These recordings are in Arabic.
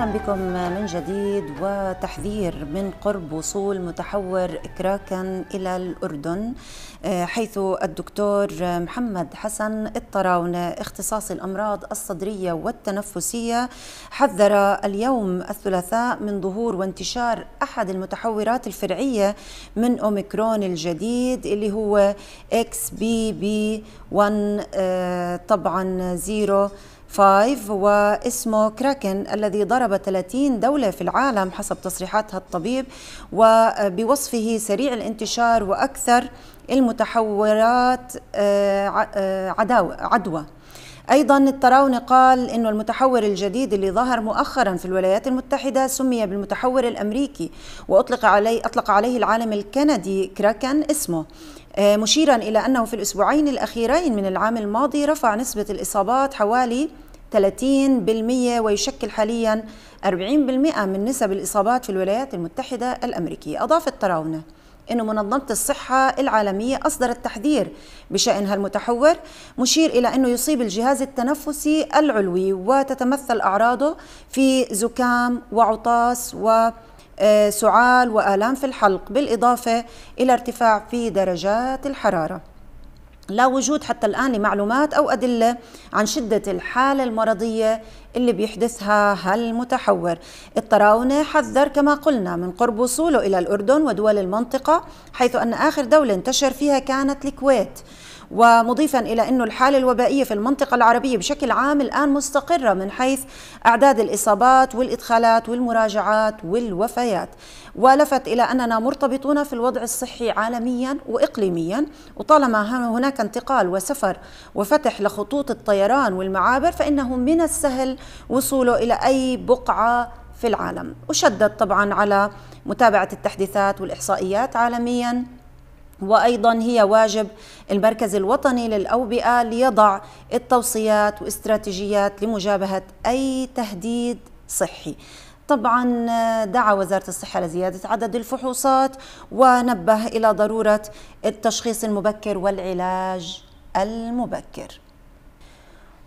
اهلا بكم من جديد وتحذير من قرب وصول متحور كراكن الى الاردن آه، حيث الدكتور محمد حسن الطراون اختصاص الامراض الصدريه والتنفسيه حذر اليوم الثلاثاء من ظهور وانتشار احد المتحورات الفرعيه من اوميكرون الجديد اللي هو اكس بي بي 1 آه، طبعا زيرو 5 واسمه كراكن الذي ضرب 30 دولة في العالم حسب تصريحاتها الطبيب وبوصفه سريع الانتشار وأكثر المتحورات آه، آه، عدوى أيضا التراوني قال أن المتحور الجديد اللي ظهر مؤخرا في الولايات المتحدة سمي بالمتحور الأمريكي وأطلق عليه, أطلق عليه العالم الكندي كراكن اسمه آه، مشيرا إلى أنه في الأسبوعين الأخيرين من العام الماضي رفع نسبة الإصابات حوالي 30% ويشكل حاليا 40% من نسب الإصابات في الولايات المتحدة الأمريكية أضاف التراونة أن منظمة الصحة العالمية أصدرت تحذير بشأن هالمتحور مشير إلى أنه يصيب الجهاز التنفسي العلوي وتتمثل أعراضه في زكام وعطاس و آه، سعال وآلام في الحلق بالإضافة إلى ارتفاع في درجات الحرارة لا وجود حتى الآن لمعلومات أو أدلة عن شدة الحالة المرضية اللي بيحدثها هالمتحور الطراونة حذر كما قلنا من قرب وصوله إلى الأردن ودول المنطقة حيث أن آخر دولة انتشر فيها كانت الكويت ومضيفا إلى أن الحالة الوبائية في المنطقة العربية بشكل عام الآن مستقرة من حيث أعداد الإصابات والإدخالات والمراجعات والوفيات ولفت إلى أننا مرتبطون في الوضع الصحي عالميا وإقليميا وطالما هناك انتقال وسفر وفتح لخطوط الطيران والمعابر فإنه من السهل وصوله إلى أي بقعة في العالم وشدد طبعا على متابعة التحديثات والإحصائيات عالميا وأيضا هي واجب المركز الوطني للأوبئة ليضع التوصيات واستراتيجيات لمجابهة أي تهديد صحي طبعا دعا وزارة الصحة لزيادة عدد الفحوصات ونبه إلى ضرورة التشخيص المبكر والعلاج المبكر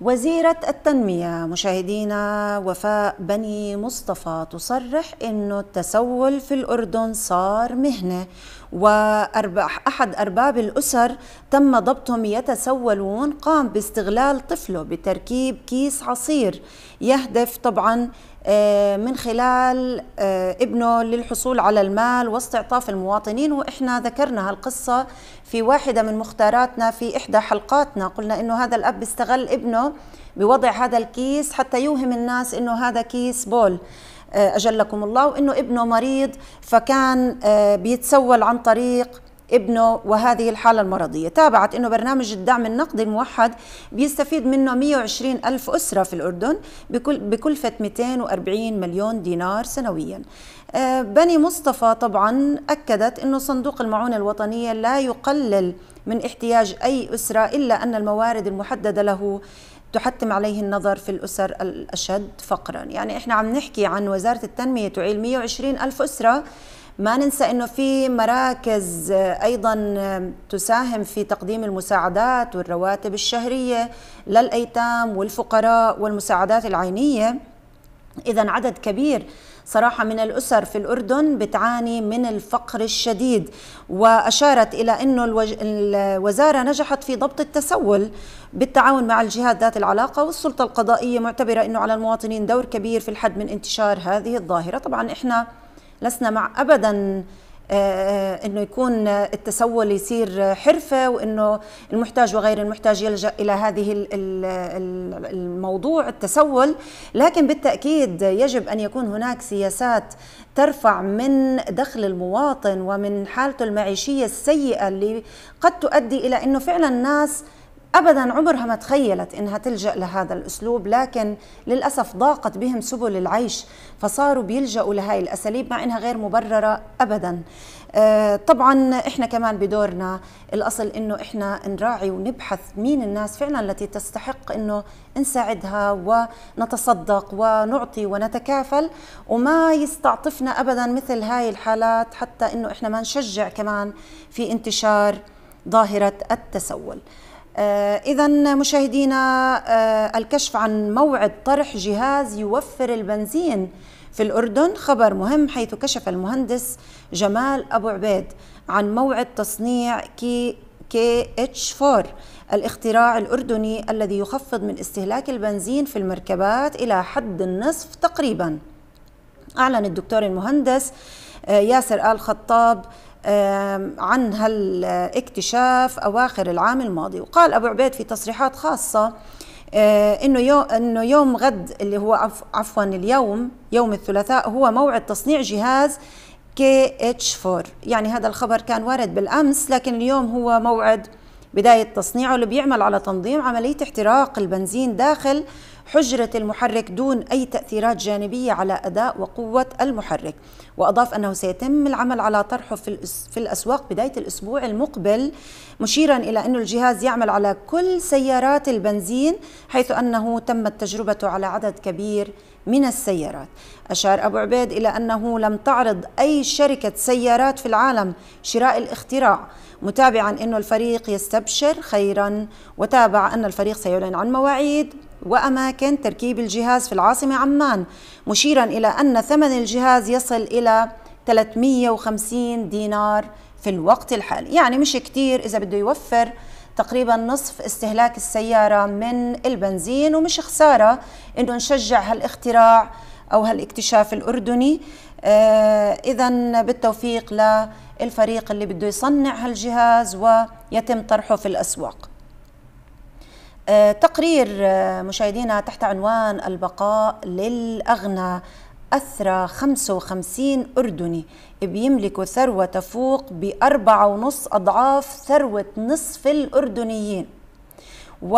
وزيرة التنمية مشاهدينا وفاء بني مصطفى تصرح أنه التسول في الأردن صار مهنة وأرباح أحد أرباب الأسر تم ضبطهم يتسولون قام باستغلال طفله بتركيب كيس عصير يهدف طبعا آه، من خلال آه، ابنه للحصول على المال واستعطاف المواطنين وإحنا ذكرنا هالقصة في واحدة من مختاراتنا في إحدى حلقاتنا قلنا إنه هذا الأب استغل ابنه بوضع هذا الكيس حتى يوهم الناس إنه هذا كيس بول آه، أجلكم الله وإنه ابنه مريض فكان آه، بيتسول عن طريق ابنه وهذه الحالة المرضية تابعت أنه برنامج الدعم النقدي الموحد بيستفيد منه 120 ألف أسرة في الأردن بكل بكلفة 240 مليون دينار سنويا آه، بني مصطفى طبعا أكدت أنه صندوق المعونة الوطنية لا يقلل من احتياج أي أسرة إلا أن الموارد المحددة له تحتم عليه النظر في الأسر الأشد فقرا يعني إحنا عم نحكي عن وزارة التنمية تعيل 120 ألف أسرة ما ننسى انه في مراكز ايضا تساهم في تقديم المساعدات والرواتب الشهريه للايتام والفقراء والمساعدات العينيه اذا عدد كبير صراحة من الأسر في الأردن بتعاني من الفقر الشديد وأشارت إلى أن الوزارة نجحت في ضبط التسول بالتعاون مع الجهات ذات العلاقة والسلطة القضائية معتبرة أنه على المواطنين دور كبير في الحد من انتشار هذه الظاهرة طبعا إحنا لسنا مع أبداً آه، آه، انه يكون التسول يصير حرفه وانه المحتاج وغير المحتاج يلجا الى هذه الموضوع التسول لكن بالتاكيد يجب ان يكون هناك سياسات ترفع من دخل المواطن ومن حالته المعيشيه السيئه اللي قد تؤدي الى انه فعلا الناس ابدا عمرها ما تخيلت انها تلجا لهذا الاسلوب لكن للاسف ضاقت بهم سبل العيش فصاروا بيلجأوا لهي الاساليب مع انها غير مبرره ابدا آه، طبعا احنا كمان بدورنا الاصل انه احنا نراعي ونبحث مين الناس فعلا التي تستحق انه نساعدها ونتصدق ونعطي ونتكافل وما يستعطفنا ابدا مثل هاي الحالات حتى انه احنا ما نشجع كمان في انتشار ظاهره التسول آه، إذا مشاهدينا آه، الكشف عن موعد طرح جهاز يوفر البنزين في الأردن خبر مهم حيث كشف المهندس جمال أبو عبيد عن موعد تصنيع كي كي اتش 4 الاختراع الأردني الذي يخفض من استهلاك البنزين في المركبات إلى حد النصف تقريبا أعلن الدكتور المهندس آه، ياسر آل خطاب عن هالاكتشاف أواخر العام الماضي وقال أبو عبيد في تصريحات خاصة آه، انه يوم انه يوم غد اللي هو عفوا اليوم يوم الثلاثاء هو موعد تصنيع جهاز كي اتش 4 يعني هذا الخبر كان وارد بالامس لكن اليوم هو موعد بدايه تصنيعه اللي بيعمل على تنظيم عمليه احتراق البنزين داخل حجرة المحرك دون أي تأثيرات جانبية على أداء وقوة المحرك وأضاف أنه سيتم العمل على طرحه في الأسواق بداية الأسبوع المقبل مشيرا إلى أن الجهاز يعمل على كل سيارات البنزين حيث أنه تمت تجربته على عدد كبير من السيارات أشار أبو عبيد إلى أنه لم تعرض أي شركة سيارات في العالم شراء الاختراع متابعا أن الفريق يستبشر خيرا وتابع أن الفريق سيعلن عن مواعيد وأماكن تركيب الجهاز في العاصمة عمان مشيرا إلى أن ثمن الجهاز يصل إلى 350 دينار في الوقت الحالي يعني مش كتير إذا بده يوفر تقريبا نصف استهلاك السيارة من البنزين ومش خسارة أنه نشجع هالاختراع أو هالاكتشاف الأردني آه إذا بالتوفيق للفريق اللي بده يصنع هالجهاز ويتم طرحه في الأسواق آه، تقرير آه، مشاهدينا تحت عنوان البقاء للأغنى أثرى 55 أردني بيملكوا ثروة تفوق بأربعة ونص أضعاف ثروة نصف الأردنيين و5555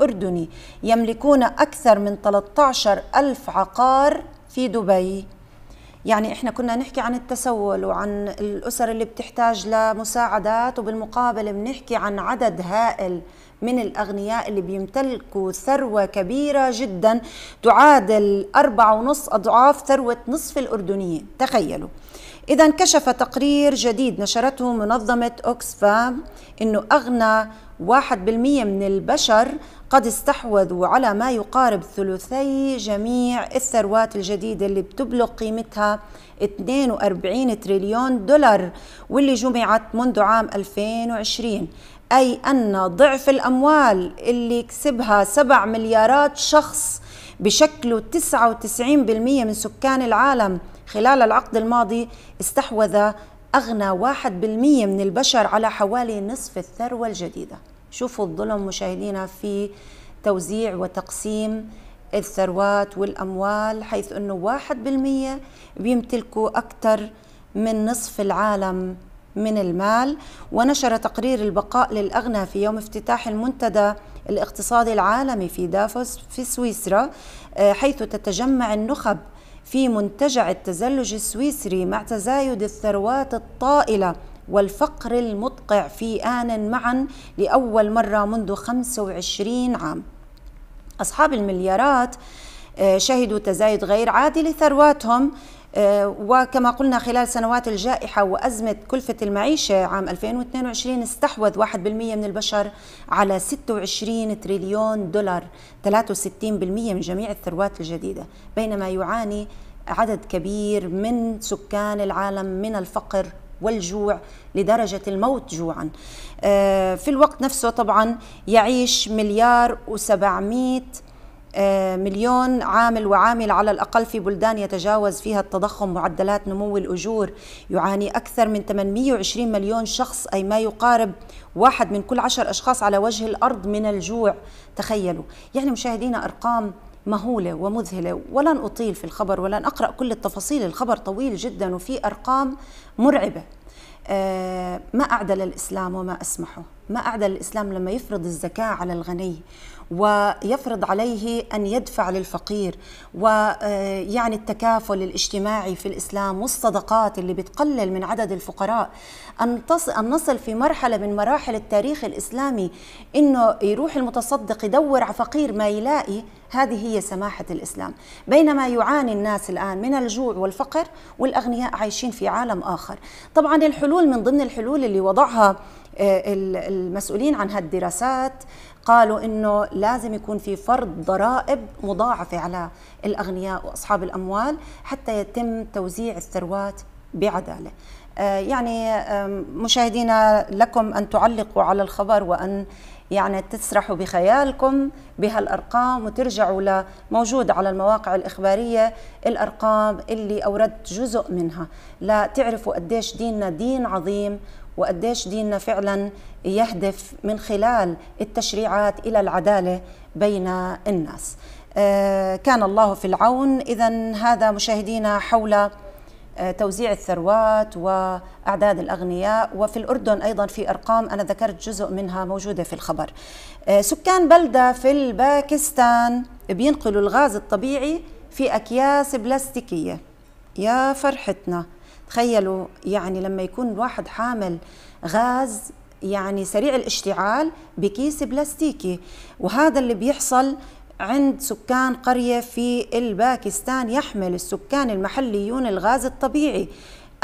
أردني يملكون أكثر من 13 ألف عقار في دبي يعني احنا كنا نحكي عن التسول وعن الاسر اللي بتحتاج لمساعدات وبالمقابل بنحكي عن عدد هائل من الأغنياء اللي بيمتلكوا ثروة كبيرة جدا تعادل أربعة ونص أضعاف ثروة نصف الأردنيين تخيلوا إذا كشف تقرير جديد نشرته منظمة أوكسفام أنه أغنى 1% من البشر قد استحوذوا على ما يقارب ثلثي جميع الثروات الجديدة اللي بتبلغ قيمتها 42 تريليون دولار واللي جمعت منذ عام 2020 أي أن ضعف الأموال اللي كسبها 7 مليارات شخص بشكل 99% من سكان العالم خلال العقد الماضي استحوذ أغنى 1% من البشر على حوالي نصف الثروة الجديدة شوفوا الظلم مشاهدينا في توزيع وتقسيم الثروات والأموال حيث أنه واحد بالمية بيمتلكوا أكثر من نصف العالم من المال ونشر تقرير البقاء للأغنى في يوم افتتاح المنتدى الاقتصادي العالمي في دافوس في سويسرا آه، حيث تتجمع النخب في منتجع التزلج السويسري مع تزايد الثروات الطائلة والفقر المدقع في آن معا لأول مرة منذ 25 عام أصحاب المليارات آه، شهدوا تزايد غير عادي لثرواتهم آه، وكما قلنا خلال سنوات الجائحة وأزمة كلفة المعيشة عام 2022 استحوذ 1% من البشر على 26 تريليون دولار 63% من جميع الثروات الجديدة بينما يعاني عدد كبير من سكان العالم من الفقر والجوع لدرجة الموت جوعا آه، في الوقت نفسه طبعا يعيش مليار وسبعمائة آه، مليون عامل وعامل على الأقل في بلدان يتجاوز فيها التضخم معدلات نمو الأجور يعاني أكثر من 820 مليون شخص أي ما يقارب واحد من كل عشر أشخاص على وجه الأرض من الجوع تخيلوا يعني مشاهدينا أرقام مهولة ومذهلة ولن أطيل في الخبر ولن أقرأ كل التفاصيل الخبر طويل جدا وفي أرقام مرعبة آه، ما أعدل الإسلام وما أسمحه ما أعدل الإسلام لما يفرض الزكاة على الغني ويفرض عليه أن يدفع للفقير ويعني آه، التكافل الاجتماعي في الإسلام والصدقات اللي بتقلل من عدد الفقراء أن, نصل في مرحلة من مراحل التاريخ الإسلامي أنه يروح المتصدق يدور على فقير ما يلاقي هذه هي سماحة الإسلام بينما يعاني الناس الآن من الجوع والفقر والأغنياء عايشين في عالم آخر طبعا الحلول من ضمن الحلول اللي وضعها آه، المسؤولين عن هالدراسات قالوا انه لازم يكون في فرض ضرائب مضاعفه على الاغنياء واصحاب الاموال حتى يتم توزيع الثروات بعداله. آه، يعني مشاهدينا لكم ان تعلقوا على الخبر وان يعني تسرحوا بخيالكم بهالارقام وترجعوا لموجود على المواقع الاخباريه الارقام اللي اوردت جزء منها لتعرفوا قديش ديننا دين عظيم وقديش ديننا فعلا يهدف من خلال التشريعات إلى العدالة بين الناس آه، كان الله في العون إذا هذا مشاهدينا حول آه، توزيع الثروات وأعداد الأغنياء وفي الأردن أيضا في أرقام أنا ذكرت جزء منها موجودة في الخبر آه، سكان بلدة في الباكستان بينقلوا الغاز الطبيعي في أكياس بلاستيكية يا فرحتنا تخيلوا يعني لما يكون الواحد حامل غاز يعني سريع الاشتعال بكيس بلاستيكي وهذا اللي بيحصل عند سكان قرية في الباكستان يحمل السكان المحليون الغاز الطبيعي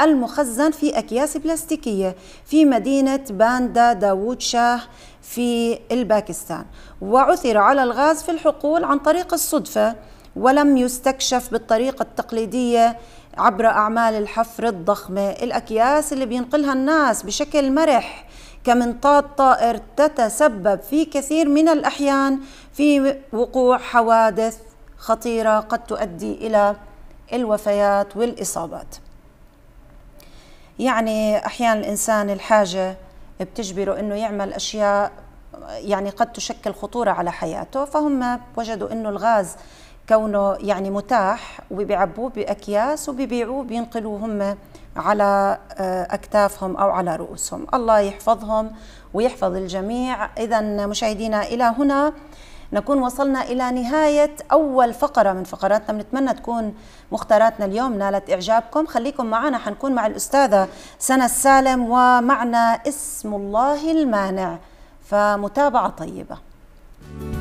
المخزن في أكياس بلاستيكية في مدينة باندا داوود شاه في الباكستان وعثر على الغاز في الحقول عن طريق الصدفة ولم يستكشف بالطريقة التقليدية عبر أعمال الحفر الضخمة الأكياس اللي بينقلها الناس بشكل مرح كمنطاد طائر تتسبب في كثير من الأحيان في وقوع حوادث خطيرة قد تؤدي إلى الوفيات والإصابات يعني أحيانا الإنسان الحاجة بتجبره أنه يعمل أشياء يعني قد تشكل خطورة على حياته فهم وجدوا أنه الغاز كونه يعني متاح وبيعبوه باكياس وبيبيعوه بينقلوه هم على آه، اكتافهم او على رؤوسهم الله يحفظهم ويحفظ الجميع اذا مشاهدينا الى هنا نكون وصلنا إلى نهاية أول فقرة من فقراتنا بنتمنى تكون مختاراتنا اليوم نالت إعجابكم خليكم معنا حنكون مع الأستاذة سنة السالم ومعنا اسم الله المانع فمتابعة طيبة